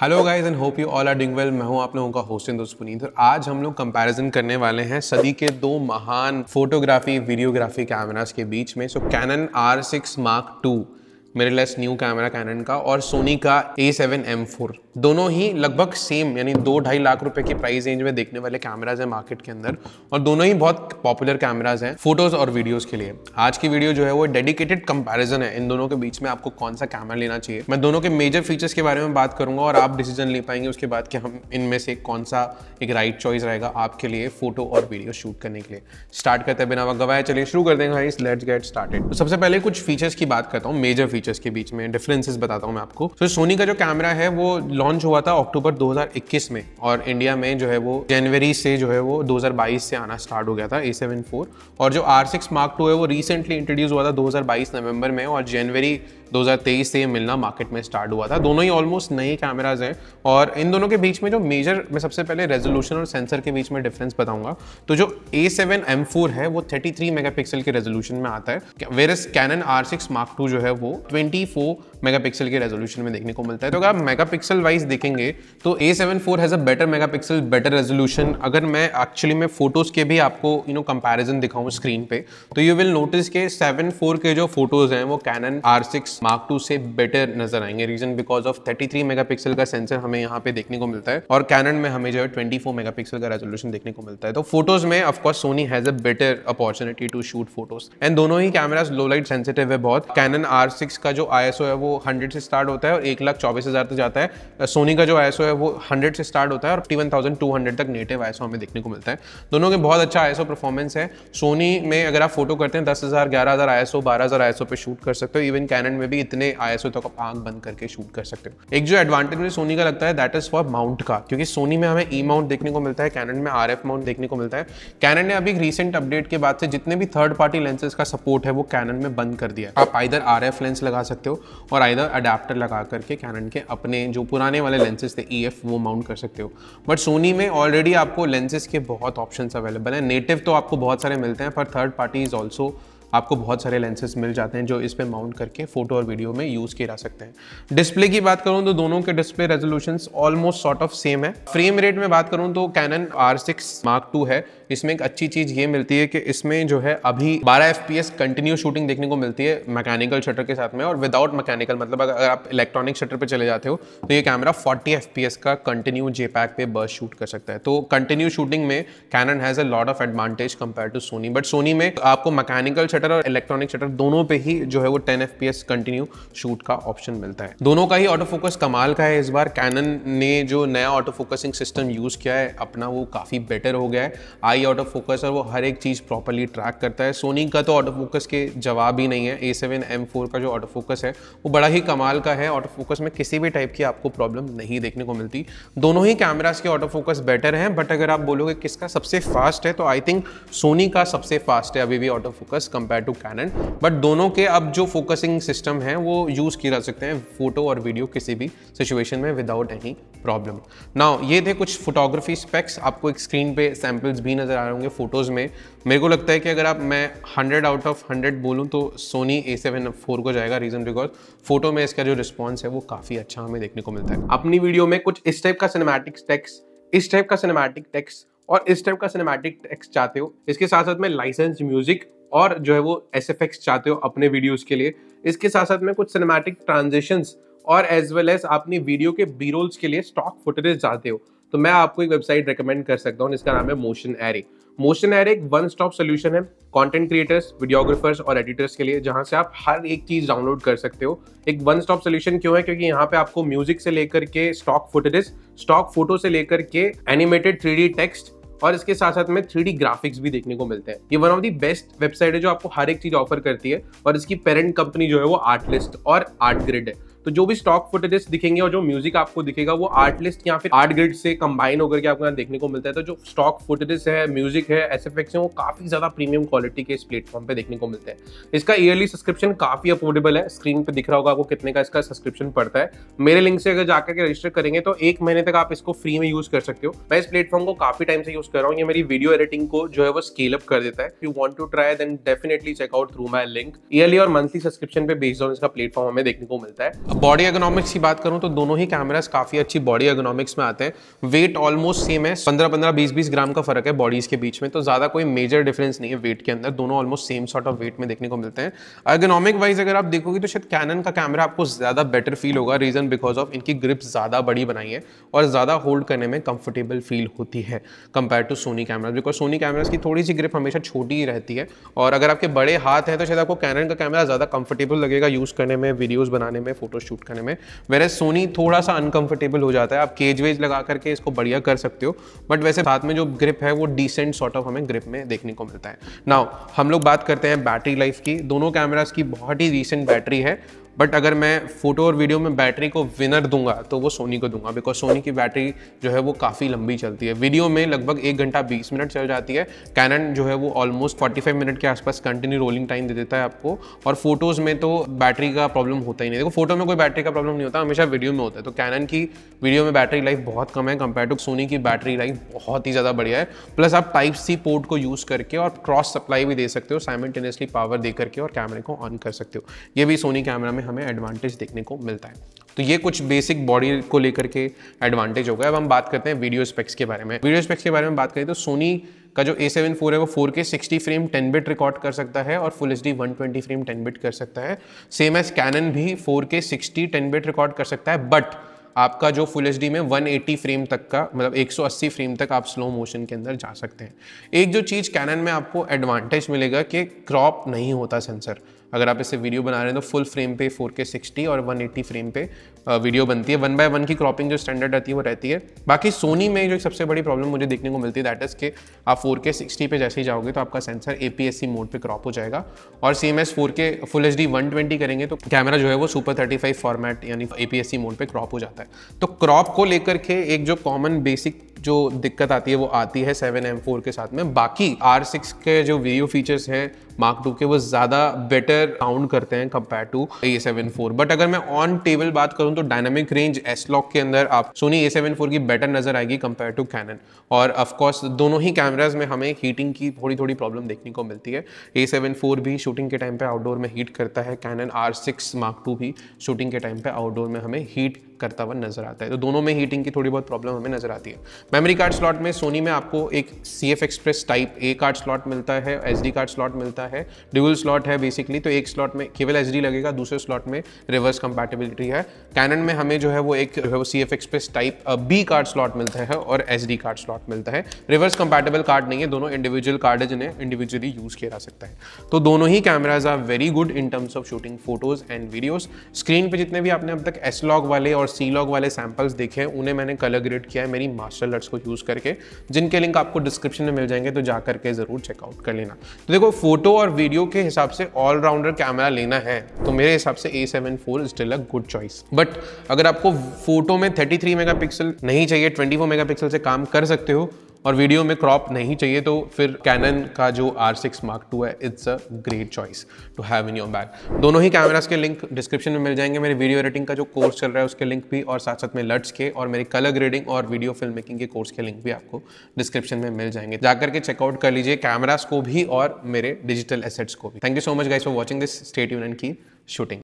hello guys and hope you all are doing well मैं हूं आप लोगों का होस्ट दोस्त पुनीत और आज हम लोग कंपैरिजन करने वाले हैं सदी के दो महान फोटोग्राफी वीडियोग्राफी कैमरास के बीच में so Canon R six mark two mirrorless new camera Canon का और सोनी का फोर दोनों ही लगभग सेम यानी दो ढाई लाख रुपए के प्राइस रेंज में देखने वाले कैमराज हैं मार्केट के अंदर और दोनों ही बहुत पॉपुलर कैमराज हैं फोटोज और वीडियोस के लिए आज की वीडियो जो है वो डेडिकेटेड कंपैरिजन है इन दोनों के बीच में आपको कौन सा कैमरा लेना चाहिए मैं दोनों के मेजर फीचर्स के बारे में बात करूंगा और आप डिसीजन ले पाएंगे उसके बाद कि हम इनमें से कौन सा एक राइट चॉइस रहेगा आपके लिए फोटो और वीडियो शूट करने के लिए स्टार्ट करते हैं बिना गवाए चलिए शुरू कर देंगे लेट्स गेट स्टार्टेड तो सबसे पहले कुछ फीचर्स की बात करता हूँ मेजर फीचर पिक्चर्स के बीच में डिफरेंसेस बताता हूँ मैं आपको तो so, सोनी का जो कैमरा है वो लॉन्च हुआ था अक्टूबर 2021 में और इंडिया में जो है वो जनवरी से जो है वो 2022 से आना स्टार्ट हो गया था ए और जो आर सिक्स मार्क टू है वो रिसेंटली इंट्रोड्यूस हुआ था दो हज़ार में और जनवरी 2023 से ये मिलना मार्केट में स्टार्ट हुआ था दोनों ही ऑलमोस्ट नए कैमराज हैं और इन दोनों के बीच में जो मेजर मैं सबसे पहले रेजोल्यूशन और सेंसर के बीच में डिफरेंस बताऊंगा तो जो ए सेवन एम फोर है वो थर्टी थ्री मेगा पिक्सल के रेजोल्यूशन में आता है where is Canon R six mark two जो है वो ट्वेंटी फोर मेगा पिक्सल के रेजोल्यूशन में देखने को मिलता है तो अगर आप मेगा पिक्सल वाइज देखेंगे तो A seven four has a better megapixel better resolution अगर मैं एक्चुअली मैं फोटोज़ के भी आपको यू नो कंपेरिजन दिखाऊँ स्क्रीन पे तो यू विल नोटिस के सेवन फोर के जो फोटोज़ हैं वो Canon R six mark two से बेटर नजर आएंगे रीजन बिकॉज ऑफ 33 मेगापिक्सल का सेंसर हमें यहाँ पे देखने को मिलता है और कैनन में हमें जो है 24 मेगापिक्सल का रेजोल्यूशन देखने को मिलता है तो फोटोज में of course Sony has a better opportunity to shoot photos and दोनों ही कैमरा लो लाइट सेंसिटिव है बहुत कैनन आर का जो आई है वो हंड्रेड से स्टार्ट होता है और एक लाख चौबीस हजार तक जाता है सोनी का जो आई है वो हंड्रेड से स्टार्ट होता है और फिफ्टी तक नेटिव आई हमें देखने को मिलता है दोनों के बहुत अच्छा आई परफॉर्मेंस है सोनी में अगर आप फोटो करते हैं दस हजार ग्यारह हजार आई एस पे शूट कर सकते हो इवन कैनन में में भी इतने आईएसओ तक आप आंख बंद करके शूट कर सकते हो एक जो एडवांटेज मुझे सोनी का लगता है दैट इज फॉर माउंट का क्योंकि सोनी में हमें ई माउंट देखने को मिलता है कैनन में आर माउंट देखने को मिलता है कैनन ने अभी रिसेंट अपडेट के बाद से जितने भी थर्ड पार्टी लेंसेज का सपोर्ट है वो कैनन में बंद कर दिया आप आइधर आर लेंस लगा सकते हो और आइधर अडेप्टर लगा करके कैनन के अपने जो पुराने वाले लेंसेज थे ई e वो माउंट कर सकते हो बट सोनी में ऑलरेडी आपको लेंसेज के बहुत ऑप्शन अवेलेबल है नेटिव तो आपको बहुत सारे मिलते हैं पर थर्ड पार्टी इज ऑल्सो आपको बहुत सारे लेंसेज मिल जाते हैं जो इस पर माउंट करके फोटो और वीडियो में यूज़ किए जा सकते हैं डिस्प्ले की बात करूँ तो दोनों के display resolution almost sort of same है फ्रेम रेट में बात करूँ तो Canon R six mark two है इसमें एक अच्छी चीज़ ये मिलती है कि इसमें जो है अभी 12 एफ कंटिन्यू शूटिंग देखने को मिलती है मैकेनिकल शटर के साथ में और विदाउट मैकेनिकल मतलब अगर आप इलेक्ट्रॉनिक शटर पे चले जाते हो तो ये कैमरा 40 एफ का कंटिन्यू जे पैक पे बस शूट कर सकता है तो कंटिन्यू शूटिंग में Canon has a lot of advantage compare to Sony but Sony में आपको मैकेनिकल शटर और इलेक्ट्रॉनिक शटर दोनों पे ही जो है वो 10 एफ कंटिन्यू शूट का ऑप्शन मिलता है दोनों का ही ऑटो फोकस कमाल का है इस बार कैनन ने जो नया ऑटो फोकसिंग सिस्टम यूज़ किया है अपना वो काफ़ी बेटर हो गया है आई ऑटो फोकस और वो हर एक चीज़ प्रॉपरली ट्रैक करता है सोनी का तो ऑटो फोकस के जवाब ही नहीं है ए सेवन का जो ऑटो फोकस है वो बड़ा ही कमाल का है ऑटो फोकस में किसी भी टाइप की आपको प्रॉब्लम नहीं देखने को मिलती दोनों ही कैमराज के ऑटो फोकस बेटर हैं बट अगर आप बोलोगे किसका सबसे फास्ट है तो आई थिंक सोनी का सबसे फास्ट है अभी भी ऑटो फोकस कम कंपेयर टू कैनन बट दोनों के अब जो फोकसिंग सिस्टम है वो यूज़ किए जा सकते हैं फोटो और वीडियो किसी भी सिचुएशन में विदाउट एनी प्रॉब्लम नाउ ये थे कुछ फोटोग्राफी स्पेक्स आपको एक स्क्रीन पे सैम्पल्स भी नज़र आ रहे होंगे फ़ोटोज़ में मेरे को लगता है कि अगर आप मैं हंड्रेड आउट ऑफ हंड्रेड बोलूँ तो सोनी ए सेवन फोर को जाएगा रीज़न बिकॉज फोटो में इसका जो रिस्पॉन्स है वो काफ़ी अच्छा हमें देखने को मिलता है अपनी वीडियो में कुछ इस टाइप का सिनेमैटिक टेक्स इस टाइप का सिनेमैटिक टेक्स और इस टाइप का सिनेमैटिक टेक्स चाहते हो इसके साथ साथ में लाइसेंस म्यूजिक और जो है वो एस चाहते हो अपने वीडियोज़ के लिए इसके साथ साथ में कुछ सिनेमेटिक ट्रांजेक्शन्स और एज वेल एज अपनी वीडियो के बी रोल्स के लिए स्टॉक फुटेज चाहते हो तो मैं आपको एक वेबसाइट रिकमेंड कर सकता हूँ जिसका नाम है मोशन एरे मोशन एरे एक वन स्टॉप सोल्यूशन है कॉन्टेंट क्रिएटर्स वीडियोग्राफर्स और एडिटर्स के लिए जहाँ से आप हर एक चीज़ डाउनलोड कर सकते हो एक वन स्टॉप सोल्यूशन क्यों है क्योंकि यहाँ पे आपको म्यूजिक से लेकर के स्टॉक फुटेज स्टॉक फोटो से लेकर के एनिमेटेड थ्री टेक्स्ट और इसके साथ साथ में थ्री ग्राफिक्स भी देखने को मिलते हैं ये one of the best website है जो आपको हर एक चीज ऑफर करती है और इसकी पेरेंट कंपनी जो है वो आर्टलिस्ट और आर्ट ग्रिड है तो जो भी स्टॉक फुटेजेस दिखेंगे और जो म्यूजिक आपको दिखेगा वो आर्ट लिस्ट या फिर आर्ट ग्रिड से कंबाइन होकर आपको यहाँ देखने को मिलता है तो जो स्टॉक फुटेजेस है म्यूजिक है एस एफ है वो काफी ज्यादा प्रीमियम क्वालिटी के इस प्लेटफॉर्म पे देखने को मिलते हैं इसका ईयरली सब्सक्रिप्शन काफी अफोर्डेबल है स्क्रीन पे दिख रहा होगा आपको कितने का इसका सब्सक्रिप्शन पड़ता है मेरे लिंक से अगर जाकर के रजिस्टर करेंगे तो एक महीने तक आप इसको फ्री में यूज कर सकते हो मैं इस प्लेटफॉर्म को काफी टाइम से यूज कर रहा हूँ ये मेरी वीडियो एडिटिंग को जो है वो स्केल अप कर देता है you want to try then definitely check out through my link yearly और मंथली सब्सक्रिप्शन पे बेस्ड ऑन इसका प्लेटफॉर्म हमें देखने को मिलता है बॉडी एगोनॉमिक्स की बात करूं तो दोनों ही कैमराज काफ़ी अच्छी बॉडी एगोनॉमिक्स में आते हैं वेट ऑलमोस्ट सेम है पंद्रह पंद्रह बीस बीस ग्राम का फर्क है बॉडीज के बीच में तो ज़्यादा कोई मेजर डिफरेंस नहीं है वेट के अंदर दोनों almost same sort of weight में देखने को मिलते हैं एगोनॉमिक वाइज अगर आप देखोगे तो शायद कैनन का कैमरा आपको ज़्यादा बेटर फील होगा रीज़न बिकॉज ऑफ इनकी ग्रिप ज़्यादा बड़ी बनाई है और ज़्यादा होल्ड करने में कंफर्टेबल फील होती है compare to Sony camera because Sony cameras की थोड़ी सी ग्रिप हमेशा छोटी ही रहती है और अगर आपके बड़े हाथ हैं तो शायद आपको कैनन का कैमरा ज़्यादा कंफर्टेबल लगेगा यूज़ करने में वीडियोज़ बनाने में फोटोशूट शूट करने में वेर सोनी थोड़ा सा अनकंफर्टेबल हो जाता है आप केज वेज लगा करके इसको बढ़िया कर सकते हो बट वैसे साथ में जो ग्रिप है वो डिसेंट सॉर्ट ऑफ हमें ग्रिप में देखने को मिलता है नाउ हम लोग बात करते हैं बैटरी लाइफ की दोनों कैमराज की बहुत ही रिसेंट बैटरी है बट अगर मैं फोटो और वीडियो में बैटरी को विनर दूंगा तो वो सोनी को दूंगा बिकॉज सोनी की बैटरी जो है वो काफ़ी लंबी चलती है वीडियो में लगभग एक घंटा बीस मिनट चल जाती है कैनन जो है वो ऑलमोस्ट फोर्टी फाइव मिनट के आसपास कंटिन्यू रोलिंग टाइम दे देता है आपको और फोटोज़ में तो बैटरी का प्रॉब्लम होता ही नहीं देखो फोटो में कोई बैटरी का प्रॉब्लम नहीं होता हमेशा वीडियो में होता है तो कैनन की वीडियो में बैटरी लाइफ बहुत कम है कंपेयर टू सोनी की बैटरी लाइफ बहुत ही ज़्यादा बढ़िया है प्लस आप टाइप सी पोर्ट को यूज़ करके और क्रॉस सप्लाई भी दे सकते हो साइमेंटेनियसली पावर दे करके और कैमरे को ऑन कर सकते हो ये भी सोनी कैमरा में हमें एडवांटेज देखने को मिलता है तो ये कुछ बेसिक बॉडी को लेकर के एडवांटेज हो गया अब हम बात करते हैं वीडियो स्पेक्स के बारे में वीडियो स्पेक्स के बारे में बात करें तो सोनी का जो ए सेवन फोर है वो four K sixty frame ten bit record कर सकता है और full H D one twenty frame ten bit कर सकता है सेम एज कैनन भी four K sixty ten bit record कर सकता है बट आपका जो फुल एच डी में वन एटी फ्रेम तक का मतलब एक सौ अस्सी फ्रेम तक आप स्लो मोशन के अंदर जा सकते हैं एक जो चीज़ कैनन में आपको एडवांटेज मिलेगा कि क्रॉप नहीं होता सेंसर अगर आप इसे वीडियो बना रहे हैं तो फुल फ्रेम पे 4K 60 और 180 फ्रेम पे वीडियो बनती है वन बाय वन की क्रॉपिंग जो स्टैंडर्ड रहती है वो रहती है बाकी सोनी में जो सबसे बड़ी प्रॉब्लम मुझे देखने को मिलती है दैट इज़ कि आप फोर के सिक्सटी पे जैसे ही जाओगे तो आपका sensor A P S C mode पर क्रॉप हो जाएगा और C M S four K full H D one twenty करेंगे तो कैमरा जो है वो सुपर थर्टी फाइव फॉर्मेट यानी A P S C mode पर क्रॉप हो जाता है तो क्रॉप को लेकर के एक जो कॉमन बेसिक जो दिक्कत आती है वो आती है सेवन एम फोर के साथ में बाकी आर सिक्स के जो वीडियो फीचर्स हैं मार्क टू के वो ज़्यादा बेटर काउंट करते हैं compare to A seven four but अगर मैं ऑन टेबल बात करूँ दूँ तो डायनामिक रेंज एस लॉक के अंदर आप सोनी ए सेवन फोर की बेटर नज़र आएगी कंपेयर टू कैनन और ऑफकोर्स दोनों ही कैमराज में हमें हीटिंग की थोड़ी थोड़ी प्रॉब्लम देखने को मिलती है ए सेवन फोर भी शूटिंग के टाइम पर आउटडोर में हीट करता है Canon R six mark two भी शूटिंग के टाइम पर आउटडोर में हमें हीट करता हुआ नजर आता है तो दोनों में हीटिंग की थोड़ी बहुत प्रॉब्लम हमें नजर आती है मेमोरी कार्ड स्लॉट में सोनी में आपको एक C F express type A card slot मिलता है एस डी कार्ड स्लॉट मिलता है ड्यूल स्लॉट है बेसिकली तो एक स्लॉट में केवल एस डी लगेगा दूसरे स्लॉट में रिवर्स कंपेटेबिलिटी है कैनन में हमें जो है वो एक जो है वो C F express type B card slot मिलता है और एस डी कार्ड स्लॉट मिलता है रिवर्स कंपेटेबल कार्ड नहीं है दोनों इंडिविजुअल कार्ड है जिन्हें इंडिविजुअली यूज किया जा सकता है तो दोनों ही cameras are very good in terms of shooting photos and videos screen पर जितने भी आपने अब तक एसलॉग वाले और और सी लॉग वाले सैम्पल्स देखे हैं उन्हें मैंने कलर ग्रेड किया है मेरी मार्शल आर्ट्स को यूज़ करके जिनके लिंक आपको डिस्क्रिप्शन में मिल जाएंगे तो जा करके ज़रूर चेकआउट कर लेना तो देखो फोटो और वीडियो के हिसाब से ऑलराउंडर कैमरा लेना है तो मेरे हिसाब से A seven four still a good choice but अगर आपको फोटो में थर्टी थ्री मेगा पिक्सल नहीं चाहिए ट्वेंटी फोर मेगा पिक्सल से काम कर सकते हो और वीडियो में क्रॉप नहीं चाहिए तो फिर कैनन का जो आर सिक्स मार्क टू है it's a great choice to have in your bag दोनों ही कैमराज के लिंक डिस्क्रिप्शन में मिल जाएंगे मेरे वीडियो एडिटिंग का जो कोर्स चल रहा है उसके लिंक भी और साथ साथ में लट्स के और मेरे कलर ग्रेडिंग और वीडियो फिल्म मेकिंग के कोर्स के लिंक भी आपको डिस्क्रिप्शन में मिल जाएंगे जाकर के चेकआउट कर लीजिए कैमराज को भी और मेरे डिजिटल एसेट्स को भी thank you so much guys for watching this stay यून एंड की शूटिंग